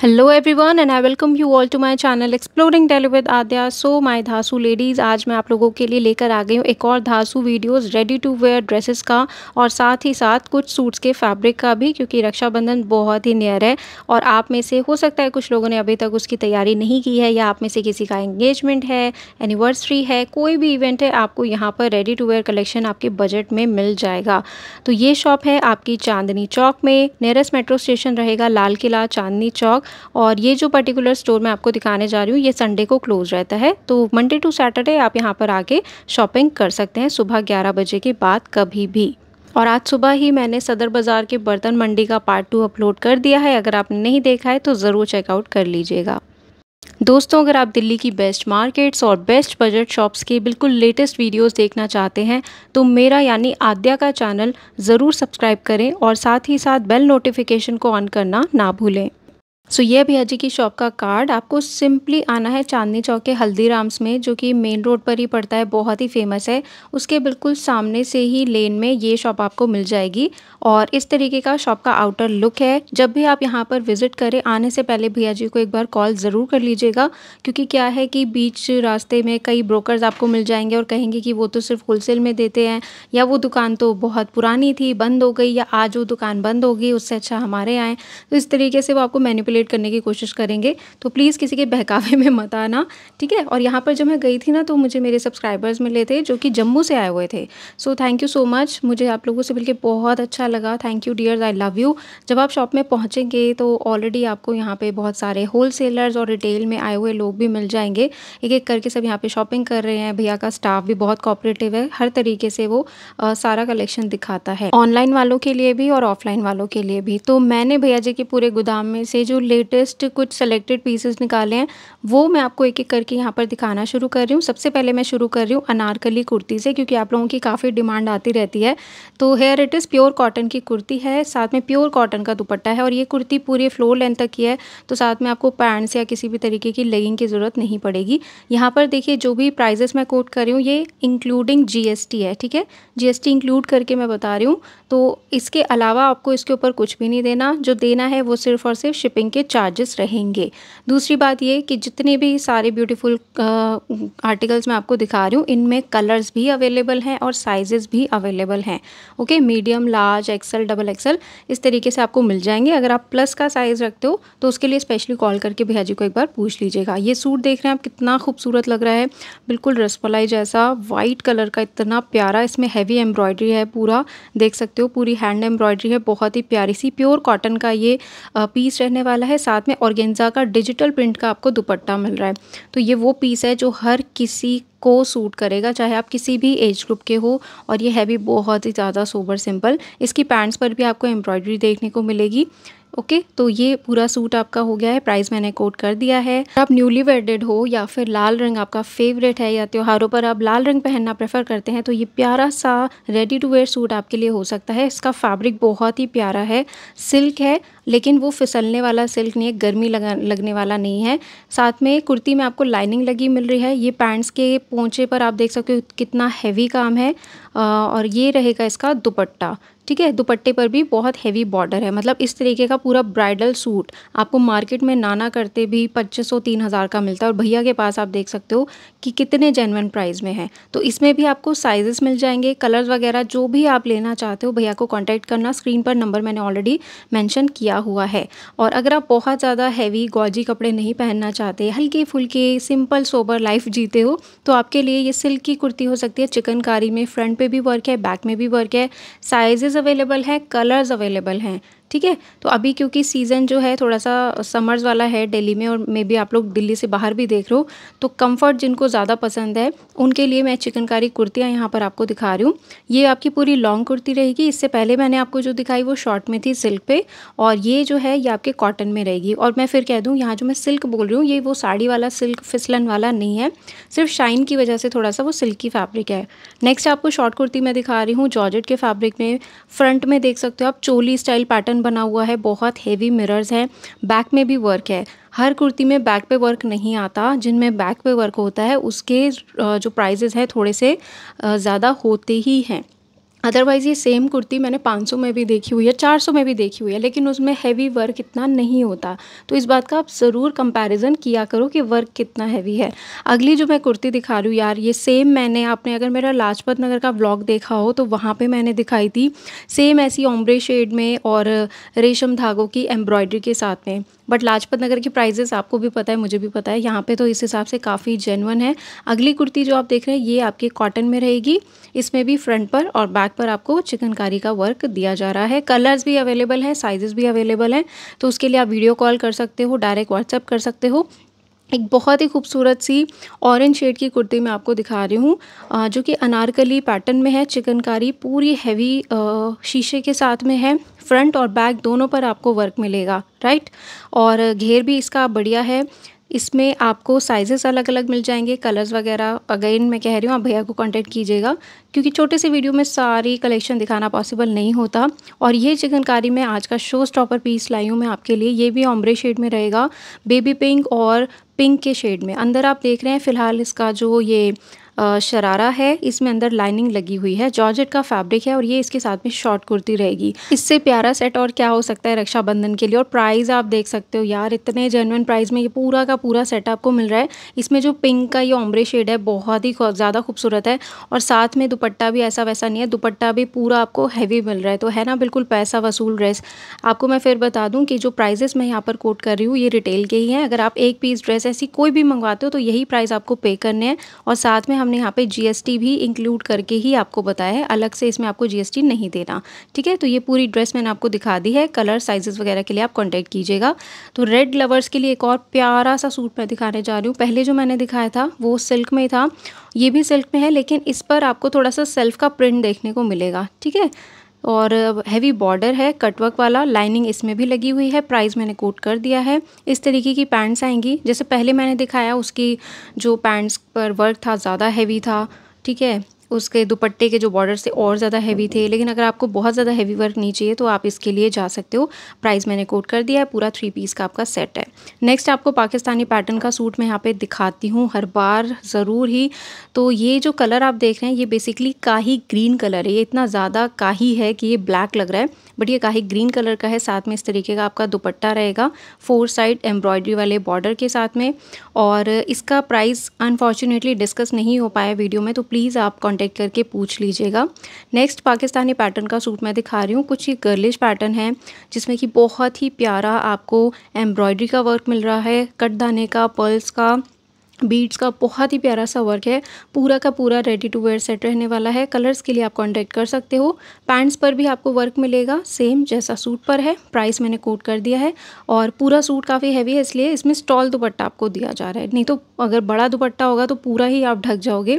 Hello everyone and I welcome you all to my channel exploring daily with Aadya so my धासू ladies आज मैं आप लोगों के लिए लेकर आ गई हूँ एक और धासू videos ready to wear dresses का और साथ ही साथ कुछ सूट्स के फैब्रिक का भी क्योंकि रक्षाबंधन बहुत ही नियर है और आप में से हो सकता है कुछ लोगों ने अभी तक उसकी तैयारी नहीं की है या आप में से किसी का एंगेजमेंट है एनिवर्सरी है कोई भी इवेंट है आपको यहाँ पर रेडी टू वेयर कलेक्शन आपके बजट में मिल जाएगा तो ये शॉप है आपकी चांदनी चौक में नियरेस्ट मेट्रो स्टेशन रहेगा लाल किला चांदनी चौक और ये जो पर्टिकुलर स्टोर मैं आपको दिखाने जा रही हूँ ये संडे को क्लोज रहता है तो मंडे टू सैटरडे आप यहाँ पर आके शॉपिंग कर सकते हैं सुबह ग्यारह बजे के बाद कभी भी और आज सुबह ही मैंने सदर बाज़ार के बर्तन मंडी का पार्ट टू अपलोड कर दिया है अगर आपने नहीं देखा है तो ज़रूर चेकआउट कर लीजिएगा दोस्तों अगर आप दिल्ली की बेस्ट मार्केट्स और बेस्ट बजट शॉप्स के बिल्कुल लेटेस्ट वीडियोस देखना चाहते हैं तो मेरा यानी आद्या का चैनल ज़रूर सब्सक्राइब करें और साथ ही साथ बेल नोटिफिकेशन को ऑन करना ना भूलें सो so, ये भैया जी की शॉप का कार्ड आपको सिंपली आना है चांदनी चौक के हल्दीराम्स में जो कि मेन रोड पर ही पड़ता है बहुत ही फेमस है उसके बिल्कुल सामने से ही लेन में ये शॉप आपको मिल जाएगी और इस तरीके का शॉप का आउटर लुक है जब भी आप यहाँ पर विजिट करें आने से पहले भैया जी को एक बार कॉल ज़रूर कर लीजिएगा क्योंकि क्या है कि बीच रास्ते में कई ब्रोकर आपको मिल जाएंगे और कहेंगे कि वो तो सिर्फ होलसेल में देते हैं या वो दुकान तो बहुत पुरानी थी बंद हो गई या आज वो दुकान बंद होगी उससे अच्छा हमारे आएँ तो इस तरीके से वो आपको मैनिपुल रिलेट करने की कोशिश करेंगे तो प्लीज़ किसी के बहकावे में मत आना ठीक है और यहाँ पर जब मैं गई थी ना तो मुझे मेरे सब्सक्राइबर्स मिले थे जो कि जम्मू से आए हुए थे so thank you so much मुझे आप लोगों से मिलकर बहुत अच्छा लगा thank you dears I love you जब आप शॉप में पहुँचेंगे तो ऑलरेडी आपको यहाँ पर बहुत सारे होल और रिटेल में आए हुए लोग भी मिल जाएंगे एक एक करके सब यहाँ पर शॉपिंग कर रहे हैं भैया का स्टाफ भी बहुत कॉपरेटिव है हर तरीके से वो सारा कलेक्शन दिखाता है ऑनलाइन वालों के लिए भी और ऑफलाइन वालों के लिए भी तो मैंने भैया जी के पूरे गोदाम में से जो लेटेस्ट कुछ सेलेक्टेड पीसेस निकाले हैं वो मैं आपको एक एक करके यहाँ पर दिखाना शुरू कर रही हूँ सबसे पहले मैं शुरू कर रही हूँ अनारकली कुर्ती से क्योंकि आप लोगों की काफ़ी डिमांड आती रहती है तो here it is pure cotton की कुर्ती है साथ में प्योर कॉटन का दुपट्टा है और ये कुर्ती पूरी फ्लोर लेंथ तक की है तो साथ में आपको पैंट्स या किसी भी तरीके की लेगिंग की ज़रूरत नहीं पड़ेगी यहाँ पर देखिए जो भी प्राइजेस मैं कोट कर रही हूँ ये इंक्लूडिंग जी है ठीक है जी इंक्लूड करके मैं बता रही हूँ तो इसके अलावा आपको इसके ऊपर कुछ भी नहीं देना जो देना है वो सिर्फ और सिर्फ शिपिंग इनके चार्जेस रहेंगे दूसरी बात ये कि जितने भी सारे ब्यूटीफुल आर्टिकल्स मैं आपको दिखा रही हूँ इनमें कलर्स भी अवेलेबल हैं और साइजेस भी अवेलेबल हैं okay medium large XL double XL इस तरीके से आपको मिल जाएंगे अगर आप प्लस का साइज़ रखते हो तो उसके लिए स्पेशली कॉल करके भैया जी को एक बार पूछ लीजिएगा ये सूट देख रहे हैं आप कितना खूबसूरत लग रहा है बिल्कुल रसमलाई जैसा वाइट कलर का इतना प्यारा इसमें हैवी एम्ब्रॉयडरी है पूरा देख सकते हो पूरी हैंड एम्ब्रॉयडरी है बहुत ही प्यारी सी प्योर कॉटन का ये पीस रहने वाला वाला है साथ में ऑर्गेंजा का डिजिटल प्रिंट का आपको दुपट्टा मिल रहा है तो ये वो पीस है जो हर किसी को सूट करेगा चाहे आप किसी भी एज ग्रुप के हो और ये है भी बहुत ही ज़्यादा सोबर सिंपल इसकी पैंट्स पर भी आपको एम्ब्रॉयडरी देखने को मिलेगी ओके तो ये पूरा सूट आपका हो गया है प्राइस मैंने कोट कर दिया है आप न्यूली वेडेड हो या फिर लाल रंग आपका फेवरेट है या त्योहारों पर आप लाल रंग पहनना प्रेफर करते हैं तो ये प्यारा सा रेडी टू वेयर सूट आपके लिए हो सकता है इसका फैब्रिक बहुत ही प्यारा है सिल्क है लेकिन वो फिसलने वाला सिल्क नहीं है गर्मी लगा लगने वाला नहीं है साथ में कुर्ती में आपको लाइनिंग लगी मिल रही है ये पैंट्स के पोंछे पर आप देख सकते हो कितना हैवी काम है और ये रहेगा इसका दुपट्टा ठीक है दुपट्टे पर भी बहुत हैवी बॉर्डर है मतलब इस तरीके का पूरा ब्राइडल सूट आपको मार्केट में नाना करते भी पच्चीस सौ तीन हज़ार का मिलता है और भैया के पास आप देख सकते हो कि कितने जेनवन प्राइस में है तो इसमें भी आपको साइजेस मिल जाएंगे कलर्स वगैरह जो भी आप लेना चाहते हो भैया को कॉन्टैक्ट करना स्क्रीन पर नंबर मैंने ऑलरेडी मैंशन किया हुआ है और अगर आप बहुत ज़्यादा हैवी गौजी कपड़े नहीं पहनना चाहते हल्के फुल्के सिंपल सोबर लाइफ जीते हो तो आपके लिए ये सिल्क की कुर्ती हो सकती है चिकनकारी में फ्रंट पर भी वर्क है बैक में भी वर्क है साइजेस अवेलेबल है कलर्स अवेलेबल हैं ठीक है तो अभी क्योंकि सीज़न जो है थोड़ा सा समर्स वाला है दिल्ली में और मे बी आप लोग दिल्ली से बाहर भी देख रहे हो तो कंफर्ट जिनको ज़्यादा पसंद है उनके लिए मैं चिकनकारी कुर्तियाँ यहाँ पर आपको दिखा रही हूँ ये आपकी पूरी लॉन्ग कुर्ती रहेगी इससे पहले मैंने आपको जो दिखाई वो शॉर्ट में थी सिल्क पे और ये जो है ये आपके कॉटन में रहेगी और मैं फिर कह दूँ यहाँ जो मैं सिल्क बोल रही हूँ ये वो साड़ी वाला सिल्क फिसलन वाला नहीं है सिर्फ शाइन की वजह से थोड़ा सा वो सिल्की फैब्रिक है नेक्स्ट आपको शॉर्ट कुर्ती मैं दिखा रही हूँ जॉर्जेट के फैब्रिक में फ्रंट में देख सकते हो आप चोली स्टाइल पैटर्न पैटर्न बना हुआ है बहुत हेवी मिरर्स हैं बैक में भी वर्क है हर कुर्ती में बैक पे वर्क नहीं आता जिनमें बैक पे वर्क होता है उसके जो प्राइजेज़ हैं थोड़े से ज़्यादा होते ही हैं अदरवाइज़ ये सेम कुर्ती मैंने 500 में भी देखी हुई है 400 में भी देखी हुई है लेकिन उसमें हैवी वर्क इतना नहीं होता तो इस बात का आप ज़रूर कंपैरिजन किया करो कि वर्क कितना हैवी है अगली जो मैं कुर्ती दिखा रही हूँ यार ये सेम मैंने आपने अगर मेरा लाजपत नगर का व्लॉग देखा हो तो वहाँ पर मैंने दिखाई थी सेम ऐसी ओम्ब्रे शेड में और रेशम धागों की एम्ब्रॉयडरी के साथ में बट लाजपत नगर की प्राइजेस आपको भी पता है मुझे भी पता है यहाँ पे तो इस हिसाब से काफ़ी जेनवन है अगली कुर्ती जो आप देख रहे हैं ये आपके कॉटन में रहेगी इसमें भी फ्रंट पर और बैक पर आपको चिकनकारी का वर्क दिया जा रहा है कलर्स भी अवेलेबल है साइजेस भी अवेलेबल हैं तो उसके लिए आप वीडियो कॉल कर सकते हो डायरेक्ट व्हाट्सअप कर सकते हो एक बहुत ही खूबसूरत सी ऑरेंज शेड की कुर्ती मैं आपको दिखा रही हूँ जो कि अनारकली पैटर्न में है चिकनकारी पूरी हैवी शीशे के साथ में है फ्रंट और बैक दोनों पर आपको वर्क मिलेगा राइट और घेर भी इसका बढ़िया है इसमें आपको साइज़ेस अलग अलग मिल जाएंगे कलर्स वगैरह अगेन मैं कह रही हूँ आप भैया को कांटेक्ट कीजिएगा क्योंकि छोटे से वीडियो में सारी कलेक्शन दिखाना पॉसिबल नहीं होता और ये चिकनकारी मैं आज का शो स्टॉपर पीस लाई हूँ मैं आपके लिए ये भी ऑम्ब्रे शेड में रहेगा बेबी पिंक और पिंक के शेड में अंदर आप देख रहे हैं फ़िलहाल इसका जो ये शरारा है इसमें अंदर लाइनिंग लगी हुई है जॉर्जेट का फैब्रिक है और ये इसके साथ में शॉर्ट कुर्ती रहेगी इससे प्यारा सेट और क्या हो सकता है रक्षाबंधन के लिए और प्राइस आप देख सकते हो यार इतने जेनवन प्राइस में ये पूरा का पूरा सेट आपको मिल रहा है इसमें जो पिंक का ये ऑम्ब्रे शेड है बहुत ही ज़्यादा खूबसूरत है और साथ में दुपट्टा भी ऐसा वैसा नहीं है दुपट्टा भी पूरा आपको हैवी मिल रहा है तो है ना बिल्कुल पैसा वसूल ड्रेस आपको मैं फिर बता दूँ कि जो प्राइजेस मैं यहाँ पर कोट कर रही हूँ ये रिटेल के ही हैं अगर आप एक पीस ड्रेस ऐसी कोई भी मंगवाते हो तो यही प्राइस आपको पे करने हैं और साथ में हमने यहाँ पे जीएसटी भी इंक्लूड करके ही आपको बताया है अलग से इसमें आपको जीएसटी नहीं देना ठीक है तो ये पूरी ड्रेस मैंने आपको दिखा दी है कलर साइजेस वगैरह के लिए आप कॉन्टैक्ट कीजिएगा तो रेड लवर्स के लिए एक और प्यारा सा सूट मैं दिखाने जा रही हूँ पहले जो मैंने दिखाया था वो सिल्क में था ये भी सिल्क में है लेकिन इस पर आपको थोड़ा सा सेल्फ का प्रिंट देखने को मिलेगा ठीक है और हैवी बॉर्डर है कटवर्क वाला लाइनिंग इसमें भी लगी हुई है प्राइस मैंने कोट कर दिया है इस तरीके की पैंट्स आएंगी जैसे पहले मैंने दिखाया उसकी जो पैंट्स पर वर्क था ज़्यादा हैवी था ठीक है उसके दुपट्टे के जो बॉर्डर थे और ज़्यादा हैवी थे लेकिन अगर आपको बहुत ज़्यादा हैवी वर्क नहीं चाहिए तो आप इसके लिए जा सकते हो प्राइस मैंने कोट कर दिया है पूरा थ्री पीस का आपका सेट है नेक्स्ट आपको पाकिस्तानी पैटर्न का सूट मैं यहाँ पे दिखाती हूँ हर बार ज़रूर ही तो ये जो कलर आप देख रहे हैं ये बेसिकली काही ग्रीन कलर है ये इतना ज़्यादा काही है कि ये ब्लैक लग रहा है बट ये काहे ग्रीन कलर का है साथ में इस तरीके का आपका दुपट्टा रहेगा फोर साइड एम्ब्रॉयडरी वाले बॉर्डर के साथ में और इसका प्राइस अनफॉर्चुनेटली डिस्कस नहीं हो पाया वीडियो में तो प्लीज़ आप कॉन्टैक्ट करके पूछ लीजिएगा नेक्स्ट पाकिस्तानी पैटर्न का सूट मैं दिखा रही हूँ कुछ ये गर्लिश पैटर्न है जिसमें कि बहुत ही प्यारा आपको एम्ब्रॉयडरी का वर्क मिल रहा है कट दाने का पर्ल्स का बीट्स का बहुत ही प्यारा सा वर्क है पूरा का पूरा रेडी टू वेयर सेट रहने वाला है कलर्स के लिए आप कांटेक्ट कर सकते हो पैंट्स पर भी आपको वर्क मिलेगा सेम जैसा सूट पर है प्राइस मैंने कोट कर दिया है और पूरा सूट काफ़ी हैवी है इसलिए इसमें स्टॉल दुपट्टा आपको दिया जा रहा है नहीं तो अगर बड़ा दुपट्टा होगा तो पूरा ही आप ढक जाओगे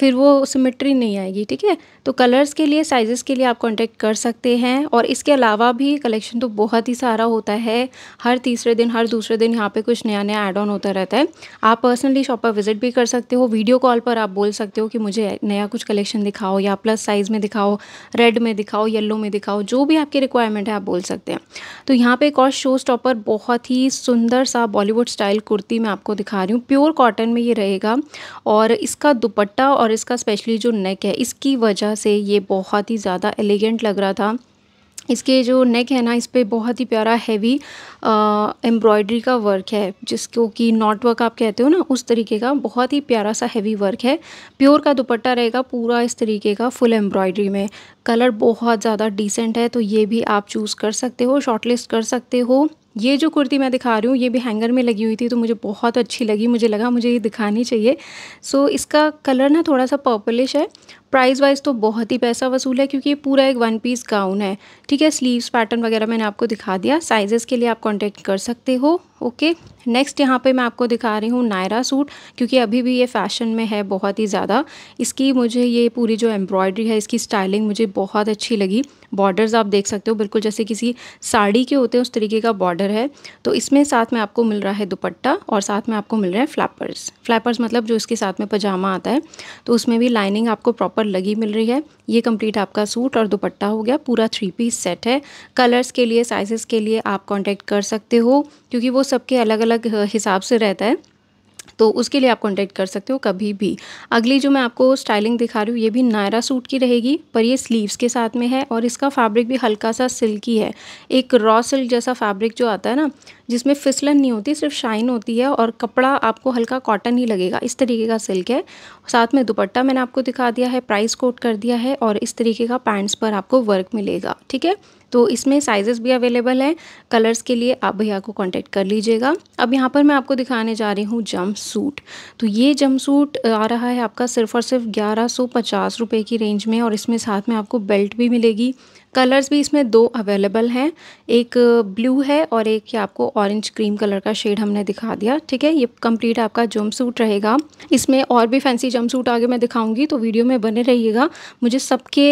फिर वो सिमिट्री नहीं आएगी ठीक है तो कलर्स के लिए साइज़ के लिए आप कॉन्टैक्ट कर सकते हैं और इसके अलावा भी कलेक्शन तो बहुत ही सारा होता है हर तीसरे दिन हर दूसरे दिन यहाँ पर कुछ नया नया एड ऑन होता रहता है आप पर्सनल पर्सनली शॉप पर विजिट भी कर सकते हो वीडियो कॉल पर आप बोल सकते हो कि मुझे नया कुछ कलेक्शन दिखाओ या प्लस साइज़ में दिखाओ रेड में दिखाओ येलो में दिखाओ जो भी आपकी रिक्वायरमेंट है आप बोल सकते हैं तो यहाँ पे एक और शो स्टॉपर बहुत ही सुंदर सा बॉलीवुड स्टाइल कुर्ती मैं आपको दिखा रही हूँ प्योर कॉटन में ये रहेगा और इसका दुपट्टा और इसका स्पेशली जो नेक है इसकी वजह से ये बहुत ही ज़्यादा एलिगेंट लग रहा था इसके जो नेक है ना इस पर बहुत ही प्यारा हैवी एम्ब्रॉयडरी का वर्क है जिसको कि नॉट वर्क आप कहते हो ना उस तरीके का बहुत ही प्यारा सा हैवी वर्क है प्योर का दुपट्टा रहेगा पूरा इस तरीके का फुल एम्ब्रॉयडरी में कलर बहुत ज़्यादा डिसेंट है तो ये भी आप चूज़ कर सकते हो शॉर्टलिस्ट कर सकते हो ये जो कुर्ती मैं दिखा रही हूँ ये भी हैंगर में लगी हुई थी तो मुझे बहुत अच्छी लगी मुझे लगा मुझे ये दिखानी चाहिए सो so, इसका कलर ना थोड़ा सा पर्पलिश है प्राइस वाइज तो बहुत ही पैसा वसूल है क्योंकि ये पूरा एक वन पीस गाउन है ठीक है स्लीव्स पैटर्न वगैरह मैंने आपको दिखा दिया साइज़ेस के लिए आप कॉन्टेक्ट कर सकते हो ओके नेक्स्ट यहाँ पे मैं आपको दिखा रही हूँ नायरा सूट क्योंकि अभी भी ये फैशन में है बहुत ही ज़्यादा इसकी मुझे ये पूरी जो एम्ब्रॉयडरी है इसकी स्टाइलिंग मुझे बहुत अच्छी लगी बॉर्डर्स आप देख सकते हो बिल्कुल जैसे किसी साड़ी के होते हैं उस तरीके का बॉर्डर है तो इसमें साथ में आपको मिल रहा है दुपट्टा और साथ में आपको मिल रहा है फ्लैपर्स फ्लैपर्स मतलब जो इसके साथ में पजामा आता है तो उसमें भी लाइनिंग आपको प्रॉपर पर लगी मिल रही है ये कंप्लीट आपका सूट और दुपट्टा हो गया पूरा थ्री पीस सेट है कलर्स के लिए साइजेस के लिए आप कांटेक्ट कर सकते हो क्योंकि वो सबके अलग अलग हिसाब से रहता है तो उसके लिए आप कॉन्टैक्ट कर सकते हो कभी भी अगली जो मैं आपको स्टाइलिंग दिखा रही हूँ ये भी नायरा सूट की रहेगी पर ये स्लीव्स के साथ में है और इसका फैब्रिक भी हल्का सा सिल्की है एक रॉ सिल्क जैसा फैब्रिक जो आता है ना जिसमें फिसलन नहीं होती सिर्फ शाइन होती है और कपड़ा आपको हल्का कॉटन ही लगेगा इस तरीके का सिल्क है साथ में दुपट्टा मैंने आपको दिखा दिया है प्राइस कोट कर दिया है और इस तरीके का पैंट्स पर आपको वर्क मिलेगा ठीक है तो इसमें साइज़ेस भी अवेलेबल है कलर्स के लिए आप भैया को कांटेक्ट कर लीजिएगा अब यहाँ पर मैं आपको दिखाने जा रही हूँ जम्प सूट तो ये जम सूट आ रहा है आपका सिर्फ और सिर्फ ग्यारह सौ पचास रुपये की रेंज में और इसमें साथ में आपको बेल्ट भी मिलेगी कलर्स भी इसमें दो अवेलेबल हैं एक ब्लू है और एक ये आपको ऑरेंज क्रीम कलर का शेड हमने दिखा दिया ठीक है ये कंप्लीट आपका जम सूट रहेगा इसमें और भी फैंसी जम सूट आगे मैं दिखाऊंगी तो वीडियो में बने रहिएगा मुझे सबके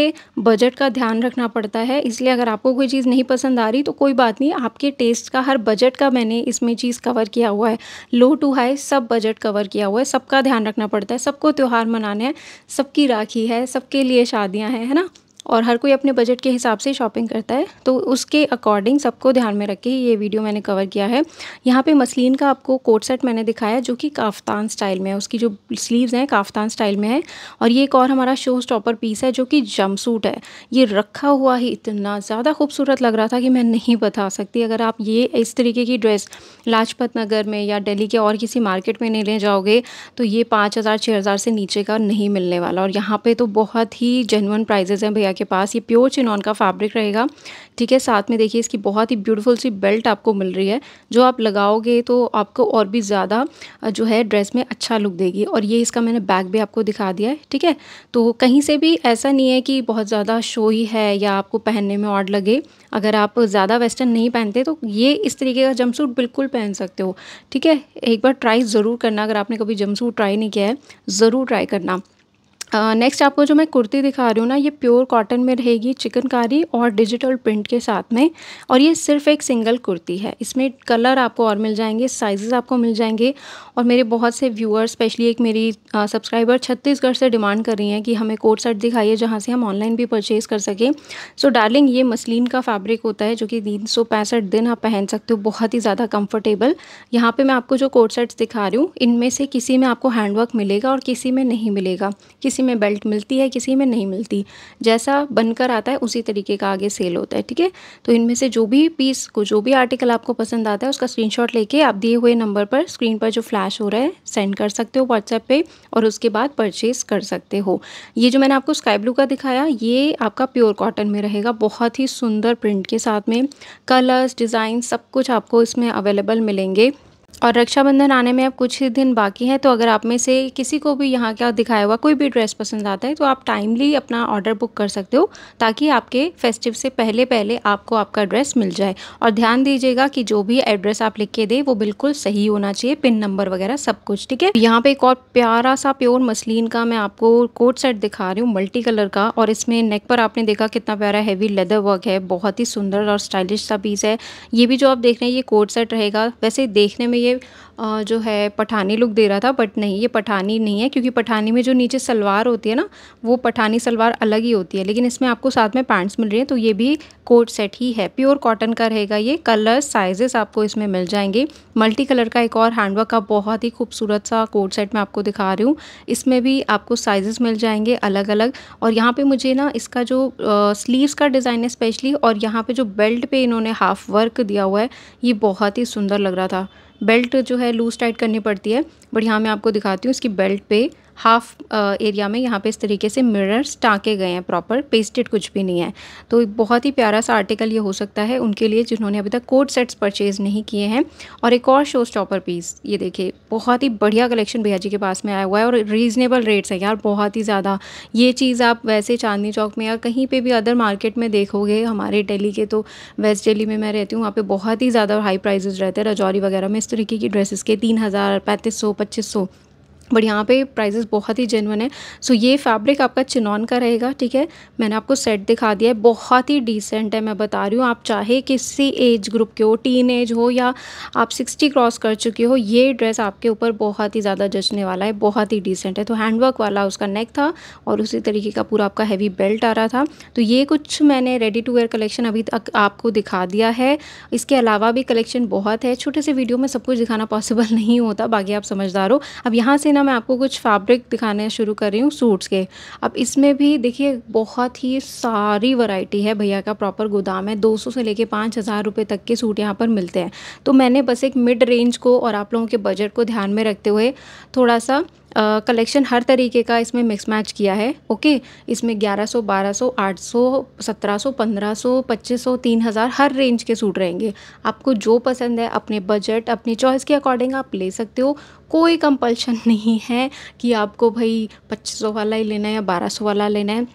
बजट का ध्यान रखना पड़ता है इसलिए अगर आपको कोई चीज़ नहीं पसंद आ रही तो कोई बात नहीं आपके टेस्ट का हर बजट का मैंने इसमें चीज़ कवर किया हुआ है लो टू हाई सब बजट कवर किया हुआ है सबका ध्यान रखना पड़ता है सबको त्यौहार मनाने हैं सबकी राखी है सबके लिए शादियाँ हैं है ना और हर कोई अपने बजट के हिसाब से शॉपिंग करता है तो उसके अकॉर्डिंग सबको ध्यान में रखे ये वीडियो मैंने कवर किया है यहाँ पे मसलिन का आपको कोट सेट मैंने दिखाया जो कि काफ्तान स्टाइल में है उसकी जो स्लीव्स हैं काफ्तान स्टाइल में है और ये एक और हमारा शो स्टॉपर पीस है जो कि जम सूट है ये रखा हुआ ही इतना ज़्यादा खूबसूरत लग रहा था कि मैं नहीं बता सकती अगर आप ये इस तरीके की ड्रेस लाजपत नगर में या डेली के और किसी मार्केट में नहीं ले जाओगे तो ये पाँच हज़ार से नीचे का नहीं मिलने वाला और यहाँ पर तो बहुत ही जेनवन प्राइजेज़ हैं भैया रुपया के पास ये प्योर चिनॉन का फैब्रिक रहेगा ठीक है साथ में देखिए इसकी बहुत ही ब्यूटीफुल सी बेल्ट आपको मिल रही है जो आप लगाओगे तो आपको और भी ज़्यादा जो है ड्रेस में अच्छा लुक देगी और ये इसका मैंने बैग भी आपको दिखा दिया है ठीक है तो कहीं से भी ऐसा नहीं है कि बहुत ज़्यादा शो ही है या आपको पहनने में ऑड लगे अगर आप ज़्यादा वेस्टर्न नहीं पहनते तो ये इस तरीके का जम्पसूट बिल्कुल पहन सकते हो ठीक है एक बार ट्राई ज़रूर करना अगर आपने कभी जम्पसूट ट्राई नहीं किया है ज़रूर ट्राई करना नेक्स्ट आपको जो मैं कुर्ती दिखा रही हूँ ना ये प्योर कॉटन में रहेगी चिकनकारी और डिजिटल प्रिंट के साथ में और ये सिर्फ एक सिंगल कुर्ती है इसमें कलर आपको और मिल जाएंगे साइजेस आपको मिल जाएंगे और मेरे बहुत से व्यूअर्स स्पेशली एक मेरी सब्सक्राइबर छत्तीसगढ़ से डिमांड कर रही हैं कि हमें कोट सेट दिखाइए जहाँ से हम ऑनलाइन भी परचेज़ कर सकें सो डार्लिंग ये मसलिन का फैब्रिक होता है जो कि तीन सौ पैंसठ दिन आप पहन सकते हो बहुत ही ज़्यादा कम्फर्टेबल यहाँ पर मैं आपको जो कोट सेट्स दिखा रही हूँ इनमें से किसी में आपको हैंडवर्क मिलेगा और किसी में नहीं मिलेगा किसी किसी में बेल्ट मिलती है किसी में नहीं मिलती जैसा बनकर आता है उसी तरीके का आगे सेल होता है ठीक है तो इनमें से जो भी पीस को जो भी आर्टिकल आपको पसंद आता है उसका स्क्रीनशॉट लेके आप दिए हुए नंबर पर स्क्रीन पर जो फ्लैश हो रहा है सेंड कर सकते हो व्हाट्सएप पर और उसके बाद परचेज़ कर सकते हो ये जो मैंने आपको स्काई ब्लू का दिखाया ये आपका प्योर कॉटन में रहेगा बहुत ही सुंदर प्रिंट के साथ में कलर्स डिज़ाइन सब कुछ आपको इसमें अवेलेबल मिलेंगे और रक्षाबंधन आने में अब कुछ ही दिन बाकी हैं तो अगर आप में से किसी को भी यहाँ का दिखाया हुआ कोई भी ड्रेस पसंद आता है तो आप टाइमली अपना ऑर्डर बुक कर सकते हो ताकि आपके फेस्टिव से पहले पहले आपको आपका ड्रेस मिल जाए और ध्यान दीजिएगा कि जो भी एड्रेस आप लिख के दें वो बिल्कुल सही होना चाहिए पिन नंबर वगैरह सब कुछ ठीक है यहाँ पे एक और प्यारा सा प्योर मसलिन का मैं आपको कोट सेट दिखा रही हूँ मल्टी कलर का और इसमें नेक पर आपने देखा कितना प्यारा हैवी लेदर वर्क है बहुत ही सुंदर और स्टाइलिश सा पीस है ये भी जो आप देख रहे हैं ये कोट सेट रहेगा वैसे देखने में ये जो है पठानी लुक दे रहा था बट नहीं ये पठानी नहीं है क्योंकि पठानी में जो नीचे सलवार होती है ना वो पठानी सलवार अलग ही होती है लेकिन इसमें आपको साथ में पैंट्स मिल रही हैं तो ये भी कोट सेट ही है प्योर कॉटन का रहेगा ये कलर साइजेस आपको इसमें मिल जाएंगे मल्टी कलर का एक और हैंडवर्क का बहुत ही खूबसूरत सा कोट सेट मैं आपको दिखा रही हूँ इसमें भी आपको साइजेस मिल जाएंगे अलग अलग और यहाँ पे मुझे ना इसका जो स्लीव्स का डिज़ाइन है स्पेशली और यहाँ पे जो बेल्ट पे इन्होंने हाफ वर्क दिया हुआ है ये बहुत ही सुंदर लग रहा था बेल्ट जो है लूज़ टाइट करनी पड़ती है बट यहाँ मैं आपको दिखाती हूँ इसकी बेल्ट पे हाफ एरिया में यहाँ पे इस तरीके से मिरर्स टाँके गए हैं प्रॉपर पेस्टेड कुछ भी नहीं है तो बहुत ही प्यारा सा आर्टिकल ये हो सकता है उनके लिए जिन्होंने अभी तक कोट सेट्स परचेज़ नहीं किए हैं और एक और शो स्टॉपर पीस ये देखिए बहुत ही बढ़िया कलेक्शन भैया जी के पास में आया हुआ है और रीज़नेबल रेट्स है यार बहुत ही ज़्यादा ये चीज़ आप वैसे चांदनी चौक में या कहीं पर भी अदर मार्केट में देखोगे हमारे डेली के तो वेस्ट डेली में मैं रहती हूँ वहाँ पर बहुत ही ज़्यादा हाई प्राइजेज़ रहते हैं रजौरी वगैरह में इस तरीके की ड्रेसेस के तीन हज़ार पैंतीस सौ पच्चीस सौ बट यहाँ पे प्राइजेस बहुत ही जेनवन है सो ये फैब्रिक आपका चिनॉन का रहेगा ठीक है मैंने आपको सेट दिखा दिया है बहुत ही डिसेंट है मैं बता रही हूँ आप चाहे किसी एज ग्रुप के हो टीन एज हो या आप सिक्सटी क्रॉस कर चुके हो ये ड्रेस आपके ऊपर बहुत ही ज़्यादा जचने वाला है बहुत ही डिसेंट है तो हैंडवर्क वाला उसका नेक था और उसी तरीके का पूरा आपका हैवी बेल्ट आ रहा था तो ये कुछ मैंने रेडी टू वेयर कलेक्शन अभी तक आपको दिखा दिया है इसके अलावा भी कलेक्शन बहुत है छोटे से वीडियो में सब कुछ दिखाना पॉसिबल नहीं होता बाकी आप समझदार हो अब यहाँ से ना ना मैं आपको कुछ फैब्रिक दिखाने शुरू कर रही हूँ सूट्स के अब इसमें भी देखिए बहुत ही सारी वैरायटी है भैया का प्रॉपर गोदाम है 200 से लेके पाँच हज़ार रुपये तक के सूट यहाँ पर मिलते हैं तो मैंने बस एक मिड रेंज को और आप लोगों के बजट को ध्यान में रखते हुए थोड़ा सा कलेक्शन हर तरीके का इसमें मिक्स मैच किया है ओके इसमें 1100 1200 800 1700 1500 2500 3000 हर रेंज के सूट रहेंगे आपको जो पसंद है अपने बजट अपनी चॉइस के अकॉर्डिंग आप ले सकते हो कोई कंपल्शन नहीं है कि आपको भाई 2500 वाला ही लेना है या 1200 वाला लेना है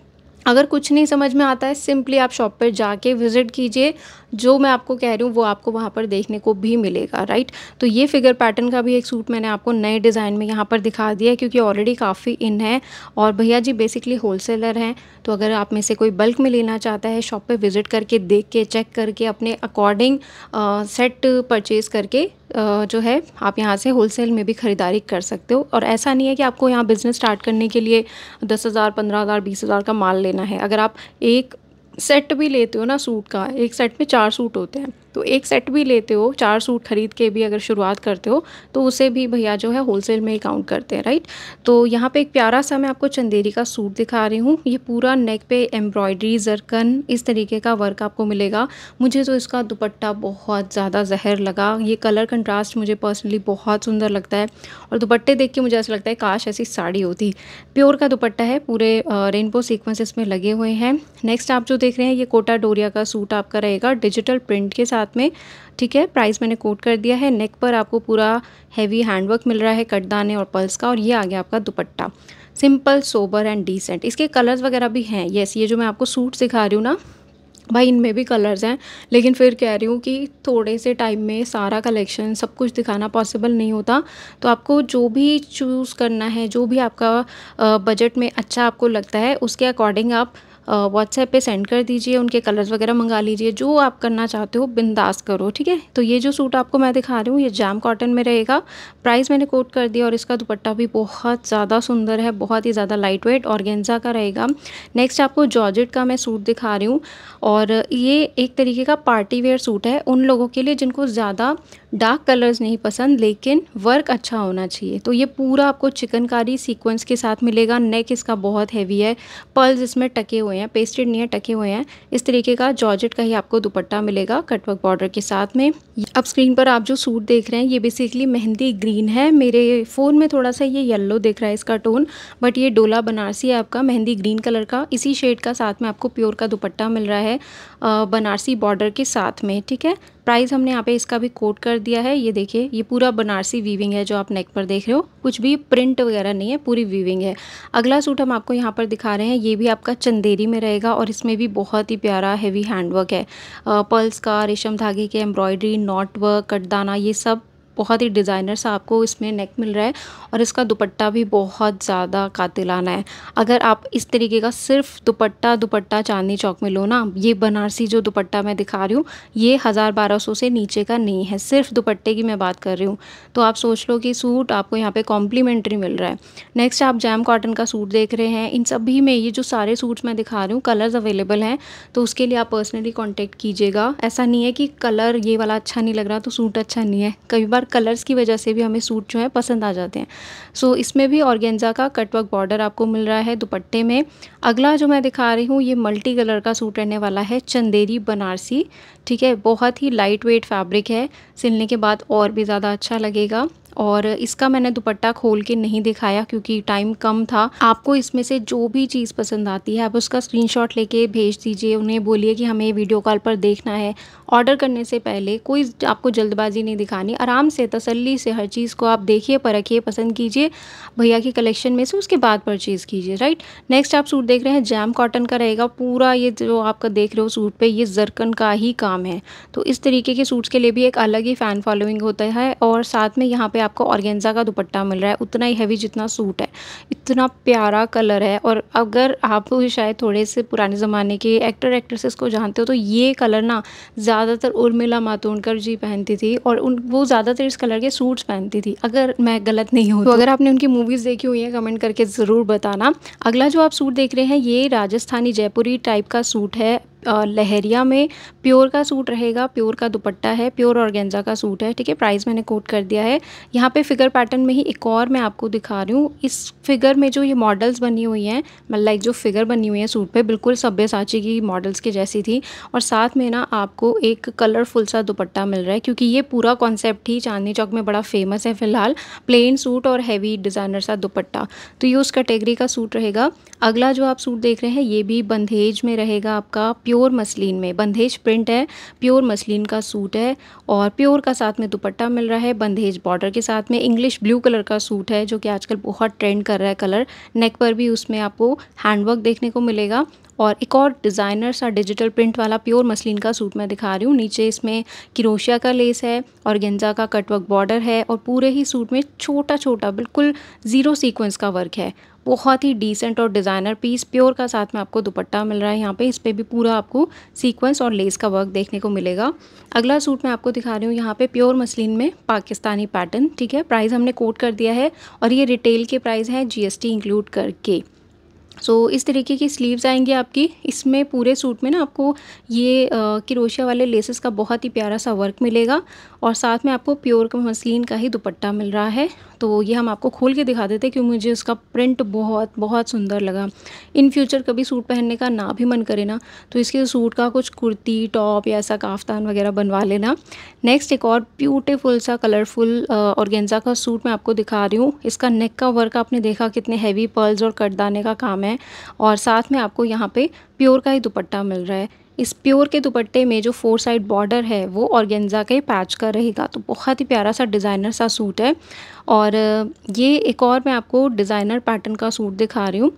अगर कुछ नहीं समझ में आता है सिंपली आप शॉप पर जाके विज़िट कीजिए जो मैं आपको कह रही हूँ वो आपको वहाँ पर देखने को भी मिलेगा राइट तो ये फिगर पैटर्न का भी एक सूट मैंने आपको नए डिज़ाइन में यहाँ पर दिखा दिया है क्योंकि ऑलरेडी काफ़ी इन है और भैया जी बेसिकली होलसेलर हैं तो अगर आप में से कोई बल्क में लेना चाहता है शॉप पर विज़िट करके देख के चेक करके अपने अकॉर्डिंग सेट परचेज़ करके जो है आप यहाँ से होलसेल में भी ख़रीदारी कर सकते हो और ऐसा नहीं है कि आपको यहाँ बिज़नेस स्टार्ट करने के लिए दस हज़ार पंद्रह हज़ार बीस हज़ार का माल लेना है अगर आप एक सेट भी लेते हो ना सूट का एक सेट में चार सूट होते हैं तो एक सेट भी लेते हो चार सूट खरीद के भी अगर शुरुआत करते हो तो उसे भी भैया जो है होलसेल में ही काउंट करते हैं राइट तो यहाँ पे एक प्यारा सा मैं आपको चंदेरी का सूट दिखा रही हूँ ये पूरा नेक पे एम्ब्रॉयडरी जरकन इस तरीके का वर्क आपको मिलेगा मुझे तो इसका दुपट्टा बहुत ज़्यादा जहर लगा ये कलर कंट्रास्ट मुझे पर्सनली बहुत सुंदर लगता है और दुपट्टे देख के मुझे ऐसा लगता है काश ऐसी साड़ी होती प्योर का दुपट्टा है पूरे रेनबो सीक्वेंस इसमें लगे हुए हैं नेक्स्ट आप जो देख रहे हैं ये कोटा डोरिया का सूट आपका रहेगा डिजिटल प्रिंट के साथ साथ में ठीक है प्राइस मैंने कोट कर दिया है नेक पर आपको पूरा हैवी हैंडवर्क मिल रहा है कटदाने और पल्स का और ये आ गया आपका dupatta simple sober and decent इसके कलर्स वगैरह भी हैं येस ये जो मैं आपको सूट सिखा रही हूँ ना भाई इनमें भी कलर्स हैं लेकिन फिर कह रही हूँ कि थोड़े से टाइम में सारा कलेक्शन सब कुछ दिखाना पॉसिबल नहीं होता तो आपको जो भी चूज़ करना है जो भी आपका बजट में अच्छा आपको लगता है उसके अकॉर्डिंग आप व्हाट्सएप पे सेंड कर दीजिए उनके कलर्स वगैरह मंगा लीजिए जो आप करना चाहते हो बिंदास करो ठीक है तो ये जो सूट आपको मैं दिखा रही हूँ ये जैम कॉटन में रहेगा प्राइस मैंने कोट कर दिया और इसका दुपट्टा भी बहुत ज़्यादा सुंदर है बहुत ही ज़्यादा लाइट वेट और गेंजा का रहेगा नेक्स्ट आपको जॉर्जेट का मैं सूट दिखा रही हूँ और ये एक तरीके का पार्टी वेयर सूट है उन लोगों के लिए जिनको ज़्यादा डार्क कलर्स नहीं पसंद लेकिन वर्क अच्छा होना चाहिए तो ये पूरा आपको चिकनकारी सीक्वेंस के साथ मिलेगा नेक इसका बहुत हैवी है पर्ल्स इसमें टके हुए हुए हैं पेस्टेड नहीं है टके हुए हैं इस तरीके का जॉर्जेट का ही आपको दुपट्टा मिलेगा कटवर्क बॉर्डर के साथ में अब स्क्रीन पर आप जो सूट देख रहे हैं ये बेसिकली मेहंदी ग्रीन है मेरे फ़ोन में थोड़ा सा ये येल्लो दिख रहा है इसका टोन बट ये डोला बनारसी है आपका मेहंदी ग्रीन कलर का इसी शेड का साथ में आपको प्योर का दुपट्टा मिल रहा है बनारसी बॉर्डर के साथ में ठीक है प्राइस हमने यहाँ पे इसका भी कोट कर दिया है ये देखिए ये पूरा बनारसी वीविंग है जो आप नेक पर देख रहे हो कुछ भी प्रिंट वगैरह नहीं है पूरी वीविंग है अगला सूट हम आपको यहाँ पर दिखा रहे हैं ये भी आपका चंदेरी में रहेगा और इसमें भी बहुत ही प्यारा हैवी हैंडवर्क है पर्ल्स का रेशम धागे के एम्ब्रॉयडरी नॉट वर्क कटदाना ये सब बहुत ही डिज़ाइनर सा आपको इसमें नेक मिल रहा है और इसका दुपट्टा भी बहुत ज़्यादा कातिलाना है अगर आप इस तरीके का सिर्फ दुपट्टा दुपट्टा चांदनी चौक में लो ना ये बनारसी जो दुपट्टा मैं दिखा रही हूँ ये हज़ार बारह सौ से नीचे का नहीं है सिर्फ दुपट्टे की मैं बात कर रही हूँ तो आप सोच लो कि सूट आपको यहाँ पर कॉम्प्लीमेंट्री मिल रहा है नेक्स्ट आप जैम कॉटन का सूट देख रहे हैं इन सभी में ये जो सारे सूट्स मैं दिखा रही हूँ कलर्स अवेलेबल हैं तो उसके लिए आप पर्सनली कॉन्टेक्ट कीजिएगा ऐसा नहीं है कि कलर ये वाला अच्छा नहीं लग रहा तो सूट अच्छा नहीं है कई बार कलर्स की वजह से भी हमें सूट जो है पसंद आ जाते हैं सो so, इसमें भी ऑर्गेंजा का कटवर्क बॉर्डर आपको मिल रहा है दुपट्टे में अगला जो मैं दिखा रही हूँ ये मल्टी कलर का सूट रहने वाला है चंदेरी बनारसी ठीक है बहुत ही लाइट वेट फैब्रिक है सिलने के बाद और भी ज़्यादा अच्छा लगेगा और इसका मैंने दुपट्टा खोल के नहीं दिखाया क्योंकि टाइम कम था आपको इसमें से जो भी चीज़ पसंद आती है आप उसका स्क्रीनशॉट लेके भेज दीजिए उन्हें बोलिए कि हमें वीडियो कॉल पर देखना है ऑर्डर करने से पहले कोई आपको जल्दबाजी नहीं दिखानी आराम से तसल्ली से हर चीज़ को आप देखिए परखिए पसंद कीजिए भैया की कलेक्शन में से उसके बाद परचेज़ कीजिए राइट नेक्स्ट आप सूट देख रहे हैं जैम कॉटन का रहेगा पूरा ये जो आपका देख रहे हो सूट पर ये जरकन का ही काम है तो इस तरीके के सूट्स के लिए भी एक अलग ही फ़ैन फॉलोइंग होता है और साथ में यहाँ पर आपको ऑर्गेंजा का दुपट्टा मिल रहा है उतना ही हैवी जितना सूट है इतना प्यारा कलर है और अगर आप शायद थोड़े से पुराने ज़माने के एक्टर एक्ट्रेसेस को जानते हो तो ये कलर ना ज़्यादातर उर्मिला मातोंडकर जी पहनती थी और उन वो ज़्यादातर इस कलर के सूट्स पहनती थी अगर मैं गलत नहीं हूँ तो, तो अगर आपने उनकी मूवीज़ देखी हुई हैं कमेंट करके ज़रूर बताना अगला जो आप सूट देख रहे हैं ये राजस्थानी जयपुरी टाइप का सूट है लहरिया में प्योर का सूट रहेगा प्योर का दुपट्टा है प्योर ऑर्गेंजा का सूट है ठीक है प्राइस मैंने कोट कर दिया है यहाँ पे फिगर पैटर्न में ही एक और मैं आपको दिखा रही हूँ इस फिगर में जो ये मॉडल्स बनी हुई हैं मतलब लाइक जो फिगर बनी हुई है सूट पे बिल्कुल सभ्य साची की मॉडल्स के जैसी थी और साथ में ना आपको एक कलरफुल सा दुपट्टा मिल रहा है क्योंकि ये पूरा कॉन्सेप्ट ही चांदनी चौक में बड़ा फेमस है फ़िलहाल प्लेन सूट और हैवी डिज़ाइनर सा दुपट्टा तो ये उस कैटेगरी का सूट रहेगा अगला जो आप सूट देख रहे हैं ये भी बंधेज में रहेगा आपका प्योर प्योर मसलिन में बंधेज प्रिंट है प्योर मसलिन का सूट है और प्योर का साथ में दुपट्टा मिल रहा है बंधेज बॉर्डर के साथ में इंग्लिश ब्लू कलर का सूट है जो कि आजकल बहुत ट्रेंड कर रहा है कलर नेक पर भी उसमें आपको हैंडवर्क देखने को मिलेगा और एक और डिज़ाइनर सा डिजिटल प्रिंट वाला प्योर मसलिन का सूट मैं दिखा रही हूँ नीचे इसमें किरोशिया का लेस है और गेंजा का कटवर्क बॉर्डर है और पूरे ही सूट में छोटा छोटा बिल्कुल ज़ीरो सीक्वेंस का वर्क है बहुत ही डिसेंट और डिज़ाइनर पीस प्योर का साथ में आपको दुपट्टा मिल रहा है यहाँ पे इस पर भी पूरा आपको सीक्वेंस और लेस का वर्क देखने को मिलेगा अगला सूट मैं आपको दिखा रही हूँ यहाँ पे प्योर मसलिन में पाकिस्तानी पैटर्न ठीक है प्राइस हमने कोट कर दिया है और ये रिटेल के प्राइस हैं जीएसटी इंक्लूड करके सो so, इस तरीके की स्लीव्स आएंगी आपकी इसमें पूरे सूट में ना आपको ये किरोशिया वाले लेसेस का बहुत ही प्यारा सा वर्क मिलेगा और साथ में आपको प्योर मसलिन का ही दुपट्टा मिल रहा है तो ये हम आपको खोल के दिखा देते क्योंकि मुझे उसका प्रिंट बहुत बहुत सुंदर लगा इन फ्यूचर कभी सूट पहनने का ना भी मन करे ना तो इसके सूट का कुछ कुर्ती टॉप या ऐसा काफ्तान वगैरह बनवा लेना नेक्स्ट एक और ब्यूटिफुल सा कलरफुल और का सूट मैं आपको दिखा रही हूँ इसका नेक का वर्क आपने देखा कितने हैवी पर्ल्स और कटदाने का काम है है और साथ में आपको यहाँ पे प्योर का ही दुपट्टा मिल रहा है इस प्योर के दुपट्टे में जो फोर साइड बॉर्डर है वो ऑर्गेंजा के पैच का रहेगा तो बहुत ही प्यारा सा डिज़ाइनर सा सूट है और ये एक और मैं आपको डिज़ाइनर पैटर्न का सूट दिखा रही हूँ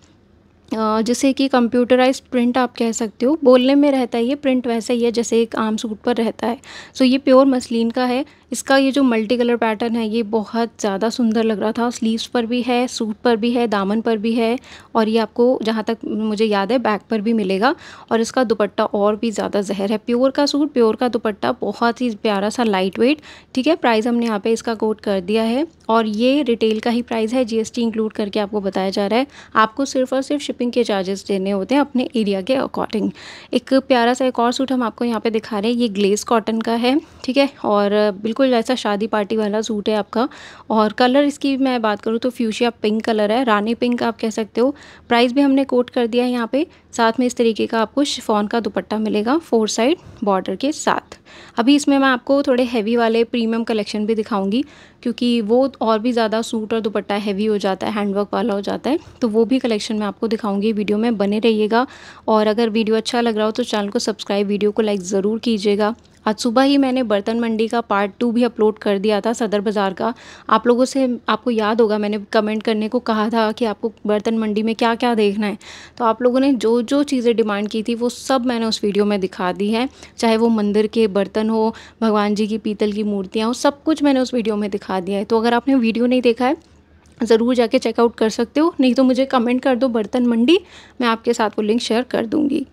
जैसे कि कंप्यूटराइज प्रिंट आप कह सकते हो बोलने में रहता है ये प्रिंट वैसा ही है जैसे एक आम सूट पर रहता है सो ये प्योर मसलिन का है इसका ये जो मल्टी कलर पैटर्न है ये बहुत ज़्यादा सुंदर लग रहा था स्लीव्स पर भी है सूट पर भी है दामन पर भी है और ये आपको जहाँ तक मुझे याद है बैक पर भी मिलेगा और इसका दुपट्टा और भी ज़्यादा जहर है प्योर का सूट प्योर का दुपट्टा बहुत ही प्यारा सा लाइट वेट ठीक है प्राइस हमने यहाँ पे इसका कोट कर दिया है और ये रिटेल का ही प्राइस है जीएसटी इंक्लूड करके आपको बताया जा रहा है आपको सिर्फ और सिर्फ शिपिंग के चार्जेस देने होते हैं अपने एरिया के अकॉर्डिंग एक प्यारा सा एक और सूट हम आपको यहाँ पे दिखा रहे हैं ये ग्लेस कॉटन का है ठीक है और बिल्कुल बिल्कुल ऐसा शादी पार्टी वाला सूट है आपका और कलर इसकी मैं बात करूँ तो फ्यूशिया पिंक कलर है रानी पिंक आप कह सकते हो प्राइस भी हमने कोट कर दिया है यहाँ पे साथ में इस तरीके का आपको शिफॉन का दुपट्टा मिलेगा फोर साइड बॉर्डर के साथ अभी इसमें मैं आपको थोड़े हैवी वाले प्रीमियम कलेक्शन भी दिखाऊंगी क्योंकि वो और भी ज़्यादा सूट और दुपट्टा हैवी हो जाता है हैंडवर्क वाला हो जाता है तो वो भी कलेक्शन मैं आपको दिखाऊंगी वीडियो में बने रहिएगा और अगर वीडियो अच्छा लग रहा हो तो चैनल को सब्सक्राइब वीडियो को लाइक ज़रूर कीजिएगा आज सुबह ही मैंने बर्तन मंडी का पार्ट टू भी अपलोड कर दिया था सदर बाज़ार का आप लोगों से आपको याद होगा मैंने कमेंट करने को कहा था कि आपको बर्तन मंडी में क्या क्या देखना है तो आप लोगों ने जो जो चीज़ें डिमांड की थी वो सब मैंने उस वीडियो में दिखा दी है चाहे वो मंदिर के बर्तन हो भगवान जी की पीतल की मूर्तियाँ हो सब कुछ मैंने उस वीडियो में दिखा दिया है तो अगर आपने वीडियो नहीं देखा है ज़रूर जाके चेकआउट कर सकते हो नहीं तो मुझे कमेंट कर दो बर्तन मंडी मैं आपके साथ वो लिंक शेयर कर दूँगी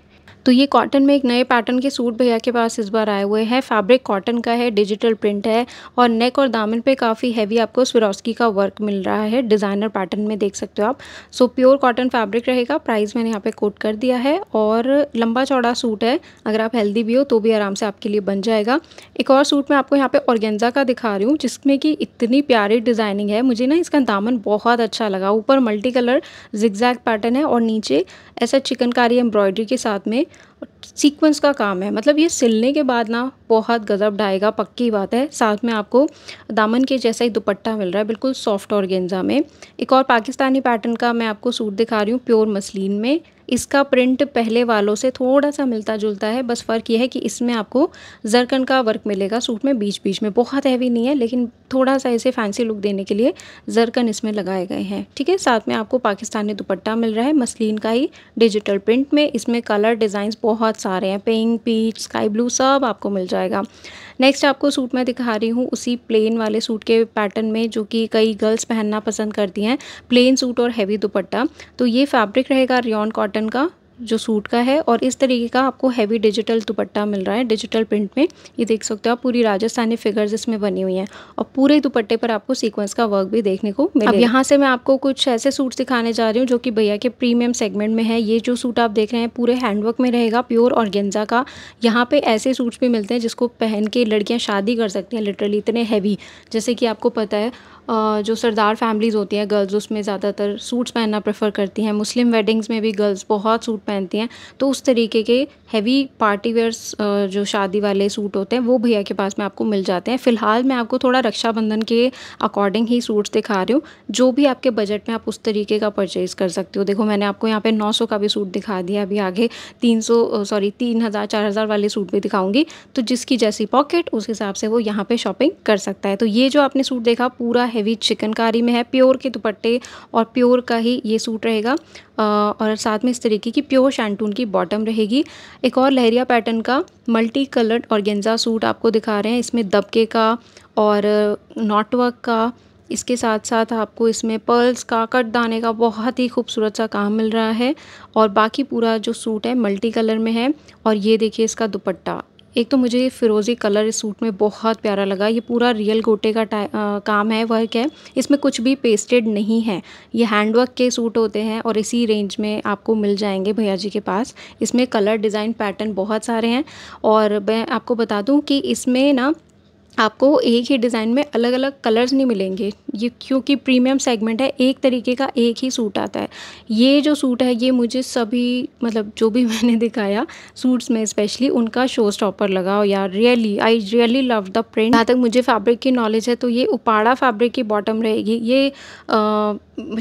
तो ये कॉटन में एक नए पैटर्न के सूट भैया के पास इस बार आए हुए हैं फैब्रिक कॉटन का है डिजिटल प्रिंट है और नेक और दामन पे काफ़ी हैवी आपको स्वरोस्की का वर्क मिल रहा है डिज़ाइनर पैटर्न में देख सकते हो आप सो प्योर कॉटन फैब्रिक रहेगा प्राइस मैंने यहाँ पे कोट कर दिया है और लंबा चौड़ा सूट है अगर आप हेल्दी भी हो तो भी आराम से आपके लिए बन जाएगा एक और सूट मैं आपको यहाँ पर ऑर्गेंजा का दिखा रही हूँ जिसमें कि इतनी प्यारी डिज़ाइनिंग है मुझे ना इसका दामन बहुत अच्छा लगा ऊपर मल्टी कलर जिग्जैग पैटर्न है और नीचे ऐसा चिकनकारी एम्ब्रॉयडरी के साथ में सीक्वेंस का काम है मतलब ये सिलने के बाद ना बहुत गजब डाएगा पक्की बात है साथ में आपको दामन के जैसा ही दुपट्टा मिल रहा है बिल्कुल सॉफ्ट और गेंजा में एक और पाकिस्तानी पैटर्न का मैं आपको सूट दिखा रही हूँ प्योर मसलिन में इसका प्रिंट पहले वालों से थोड़ा सा मिलता जुलता है बस फ़र्क यह है कि इसमें आपको जरकन का वर्क मिलेगा सूट में बीच बीच में बहुत हैवी नहीं है लेकिन थोड़ा सा इसे फैंसी लुक देने के लिए जरकन इसमें लगाए गए हैं ठीक है साथ में आपको पाकिस्तानी दुपट्टा मिल रहा है मसलिन का ही डिजिटल प्रिंट में इसमें कलर डिज़ाइंस बहुत सारे हैं पिंक पीच स्काई ब्लू सब आपको मिल जाएगा नेक्स्ट आपको सूट मैं दिखा रही हूँ उसी प्लेन वाले सूट के पैटर्न में जो कि कई गर्ल्स पहनना पसंद करती हैं प्लेन सूट और हैवी दुपट्टा तो ये फैब्रिक रहेगा रियॉन कॉटन का जो सूट का है और इस तरीके का आपको हैवी डिजिटल दुपट्टा मिल रहा है डिजिटल प्रिंट में ये देख सकते हो आप पूरी राजस्थानी फिगर्स इसमें बनी हुई हैं और पूरे दुपट्टे पर आपको सीक्वेंस का वर्क भी देखने को मिले अब यहाँ से मैं आपको कुछ ऐसे सूट दिखाने जा रही हूँ जो कि भैया के प्रीमियम सेगमेंट में है ये जो सूट आप देख रहे हैं पूरे हैंडवर्क में रहेगा प्योर और गेंजा का यहाँ पर ऐसे सूट्स भी मिलते हैं जिसको पहन के लड़कियाँ शादी कर सकती हैं लिटरली इतने हैवी जैसे कि आपको पता है जो सरदार फैमिलीज़ होती हैं गर्ल्स उसमें ज़्यादातर सूट्स पहनना प्रेफर करती हैं मुस्लिम वेडिंग्स में भी गर्ल्स बहुत सूट पहनती हैं तो उस तरीके के हैवी पार्टी वेयर्स जो शादी वाले सूट होते हैं वो भैया के पास में आपको मिल जाते हैं फ़िलहाल मैं आपको थोड़ा रक्षाबंधन के अकॉर्डिंग ही सूट्स दिखा रही हूँ जो भी आपके बजट में आप उस तरीके का परचेज़ कर सकते हो देखो मैंने आपको यहाँ पर नौ का भी सूट दिखा दिया अभी आगे तीन सॉरी तीन हज़ार वाले सूट भी दिखाऊँगी तो जिसकी जैसी पॉकेट उस हिसाब से वो यहाँ पर शॉपिंग कर सकता है तो ये जो आपने सूट देखा पूरा हैवी चिकनकारी में है प्योर के दुपट्टे और प्योर का ही ये सूट रहेगा और साथ में इस तरीके की प्योर शैंटून की बॉटम रहेगी एक और लहरिया पैटर्न का मल्टी कलर्ड और सूट आपको दिखा रहे हैं इसमें दबके का और नॉटवर्क का इसके साथ साथ आपको इसमें पर्ल्स का कट दाने का बहुत ही खूबसूरत सा काम मिल रहा है और बाकी पूरा जो सूट है मल्टी कलर में है और ये देखिए इसका दुपट्टा एक तो मुझे ये फिरोज़ी कलर इस सूट में बहुत प्यारा लगा ये पूरा रियल गोटे का आ, काम है वर्क है इसमें कुछ भी पेस्टेड नहीं है ये हैंडवर्क के सूट होते हैं और इसी रेंज में आपको मिल जाएंगे भैया जी के पास इसमें कलर डिज़ाइन पैटर्न बहुत सारे हैं और मैं आपको बता दूँ कि इसमें ना आपको एक ही डिज़ाइन में अलग अलग कलर्स नहीं मिलेंगे ये क्योंकि प्रीमियम सेगमेंट है एक तरीके का एक ही सूट आता है ये जो सूट है ये मुझे सभी मतलब जो भी मैंने दिखाया सूट्स में स्पेशली उनका शो स्टॉपर लगा यार really I really love the print जहाँ तक मुझे फैब्रिक की नॉलेज है तो ये उपाड़ा फैब्रिक की बॉटम रहेगी ये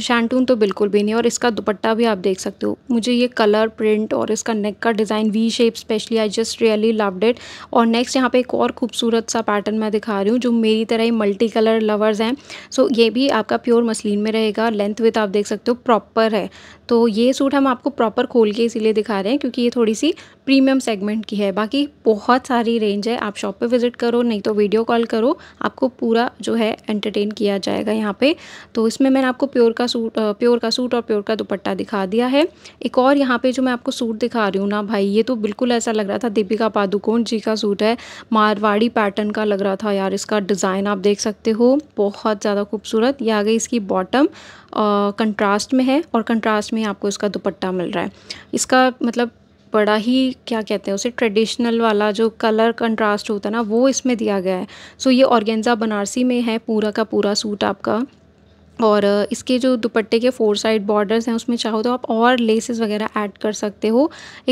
शैंटून तो बिल्कुल भी नहीं और इसका दुपट्टा भी आप देख सकते हो मुझे ये कलर प्रिंट और इसका नेक का design V shape specially I just really loved it और नेक्स्ट यहाँ पर एक और खूबसूरत सा पैटर्न मैं दिखा रही हूँ जो मेरी तरह ही मल्टी कलर लवर्स हैं सो ये भी आपका प्योर मसलिन में रहेगा लेंथ विथ आप देख सकते हो प्रॉपर है तो ये सूट हम आपको प्रॉपर खोल के इसीलिए दिखा रहे हैं क्योंकि ये थोड़ी सी प्रीमियम सेगमेंट की है बाकी बहुत सारी रेंज है आप शॉप पे विज़िट करो नहीं तो वीडियो कॉल करो आपको पूरा जो है एंटरटेन किया जाएगा यहाँ पे तो इसमें मैंने आपको प्योर का सूट प्योर का सूट और प्योर का दुपट्टा दिखा दिया है एक और यहाँ पे जो मैं आपको सूट दिखा रही हूँ ना भाई ये तो बिल्कुल ऐसा लग रहा था दीपिका पादुकोण जी का सूट है मारवाड़ी पैटर्न का लग रहा गया था यार इसका डिज़ाइन आप देख सकते हो बहुत ज़्यादा खूबसूरत ये आ गई इसकी बॉटम कंट्रास्ट में है और कंट्रास्ट में आपको इसका दुपट्टा मिल रहा है इसका मतलब बड़ा ही क्या कहते हैं उसे ट्रेडिशनल वाला जो कलर कंट्रास्ट होता है ना वो इसमें दिया गया है सो ये ऑर्गेंजा बनारसी में है पूरा का पूरा सूट आपका और इसके जो दुपट्टे के फोर साइड बॉर्डर्स हैं उसमें चाहो तो आप और लेसेस वगैरह ऐड कर सकते हो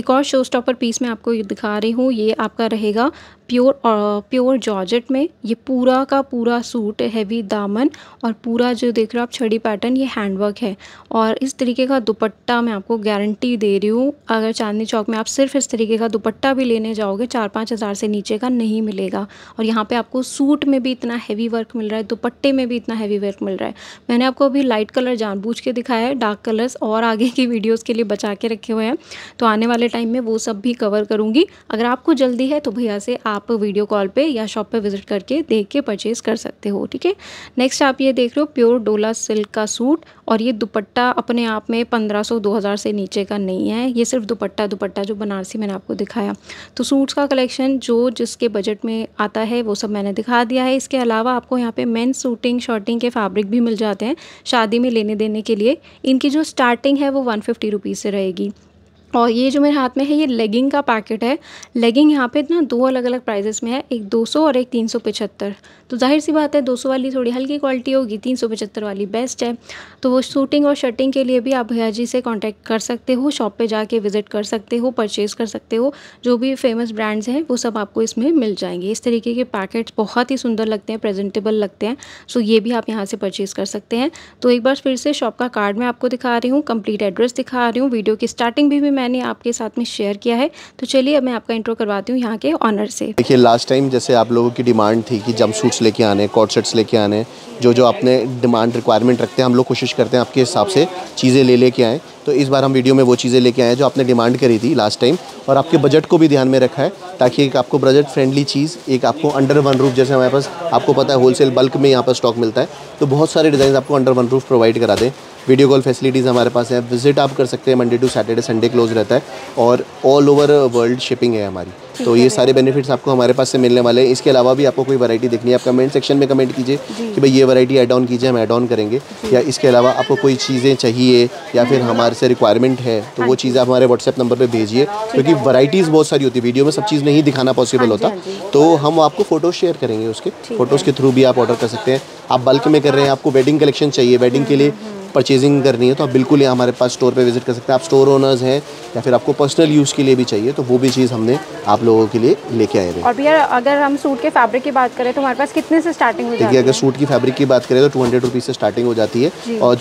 एक और शो स्टॉपर पीस मैं आपको दिखा रही हूँ ये आपका रहेगा प्योर और प्योर जॉर्जेट में ये पूरा का पूरा सूट हैवी दामन और पूरा जो देख रहे हो आप छड़ी पैटर्न ये हैंडवर्क है और इस तरीके का दुपट्टा मैं आपको गारंटी दे रही हूँ अगर चांदनी चौक में आप सिर्फ इस तरीके का दुपट्टा भी लेने जाओगे चार पाँच हज़ार से नीचे का नहीं मिलेगा और यहाँ पर आपको सूट में भी इतना हैवी वर्क मिल रहा है दुपट्टे में भी इतना हैवी वर्क मिल रहा है मैंने आपको अभी लाइट कलर जानबूझ के दिखाया है डार्क कलर्स और आगे की वीडियोज़ के लिए बचा के रखे हुए हैं तो आने वाले टाइम में वो सब भी कवर करूँगी अगर आपको जल्दी है तो भैया से आप आप वीडियो कॉल पे या शॉप पे विजिट करके देख के परचेज़ कर सकते हो ठीक है नेक्स्ट आप ये देख रहे हो प्योर डोला सिल्क का सूट और ये दुपट्टा अपने आप में 1500 2000 से नीचे का नहीं है ये सिर्फ दुपट्टा दुपट्टा जो बनारसी मैंने आपको दिखाया तो सूट्स का कलेक्शन जो जिसके बजट में आता है वो सब मैंने दिखा दिया है इसके अलावा आपको यहाँ पे मेन सूटिंग शॉर्टिंग के फैब्रिक भी मिल जाते हैं शादी में लेने देने के लिए इनकी जो स्टार्टिंग है वो वन फिफ्टी से रहेगी और ये जो मेरे हाथ में है ये लेगिंग का पैकेट है लेगिंग यहाँ पे ना दो अलग अलग प्राइजेस में है एक 200 और एक 375 तो जाहिर सी बात है 200 वाली थोड़ी हल्की क्वालिटी होगी 375 वाली बेस्ट है तो वो शूटिंग और शर्टिंग के लिए भी आप भैया जी से कांटेक्ट कर सकते हो शॉप पे जाके विज़िट कर सकते हो परचेज़ कर सकते हो जो भी फेमस ब्रांड्स हैं वो सब आपको इसमें मिल जाएंगे इस तरीके के पैकेट्स बहुत ही सुंदर लगते हैं प्रेजेंटेबल लगते हैं सो ये भी आप यहाँ से परचेज़ कर सकते हैं तो एक बार फिर से शॉप का कार्ड मैं आपको दिखा रही हूँ कंप्लीट एड्रेस दिखा रही हूँ वीडियो की स्टार्टिंग भी मैं मैंने आपके साथ में शेयर किया है तो चलिए अब मैं आपका इंट्रो करवाती हूँ यहाँ के ऑनर से देखिए लास्ट टाइम जैसे आप लोगों की डिमांड थी कि जम्प सूट्स लेके आने कॉट सेट्स लेके आने जो जो अपने डिमांड रिक्वायरमेंट रखते हैं हम लोग कोशिश करते हैं आपके हिसाब से चीज़ें ले लेके आएँ तो इस बार हम वीडियो में वो चीज़ें लेके आए जो आपने डिमांड करी थी लास्ट टाइम और आपके बजट को भी ध्यान में रखा है ताकि एक आपको बजट फ्रेंडली चीज़ एक आपको अंडर वन रूफ जैसे हमारे पास आपको पता है होलसेल बल्क में यहाँ पर स्टॉक मिलता है तो बहुत सारे डिज़ाइन आपको अंडर वन रूफ प्रोवाइड करा दें वीडियो कॉल फैसिलिटीज़ हमारे पास है विजिट आप कर सकते हैं Monday to Saturday Sunday close रहता है और ऑल ओवर वर्ल्ड शिपिंग है हमारी तो ये सारे बेनिफिट्स आपको हमारे पास से मिलने वाले हैं इसके अलावा भी आपको कोई वैरायटी देखनी है आप कमेंट सेक्शन में कमेंट कीजिए कि भाई ये वैरायटी ऐड ऑन कीजिए हम ऐड ऑन करेंगे या इसके अलावा आपको कोई चीज़ें चाहिए या फिर हमारे से रिक्वायरमेंट है तो हाँ वो चीज़ें आप हमारे व्हाट्सएप नंबर पर भेजिए क्योंकि वैराइटीज़ बहुत सारी होती है वीडियो में सब चीज़ नहीं दिखाना पॉसिबल हाँ होता हाँ तो हम आपको फ़ोटो शेयर करेंगे उसके फ़ोटोज़ के थ्रू भी आप ऑर्डर कर सकते हैं आप बल्क में कर रहे हैं आपको वेडिंग कलेक्शन चाहिए वेडिंग के लिए हम्म, हम्म। परचेजिंग करनी है तो आप बिल्कुल यहाँ हमारे पास स्टोर पे विजिट कर सकते हैं आप स्टोर ओनर्स हैं या फिर आपको पर्सनल यूज़ के लिए भी चाहिए तो वो भी चीज़ हमने आप लोगों के लिए लेके आए हैं और भैया अगर हम सूट के फैब्रिक की बात करें तो हमारे पास कितने से स्टार्टिंग देखिए अगर सूट की फैब्रिक की बात करें तो टू हंड्रेड से स्टार्टिंग हो जाती है और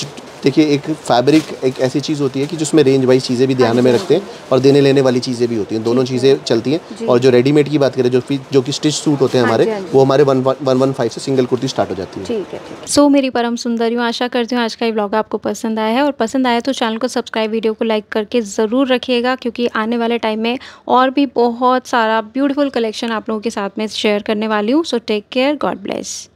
देखिए एक फैब्रिक एक ऐसी चीज़ होती है कि जिसमें रेंज वाइज चीज़ें भी ध्यान हाँ में रखते हैं और देने लेने वाली चीज़ें भी होती हैं दोनों चीज़ें चलती हैं और जो रेडीमेड की बात करें जो जो कि स्टिच सूट होते हैं हाँ हमारे हाँ वो हमारे वन वन से सिंगल कुर्ती स्टार्ट हो जाती है ठीक है सो मेरी परम सुंदर हूँ आशा करती हूँ आज का ये ब्लॉग आपको पसंद आया है और पसंद आया तो चैनल को सब्सक्राइब वीडियो को लाइक करके ज़रूर रखिएगा क्योंकि आने वाले टाइम में और भी बहुत सारा ब्यूटीफुल कलेक्शन आप लोगों के साथ में शेयर करने वाली हूँ so take care God bless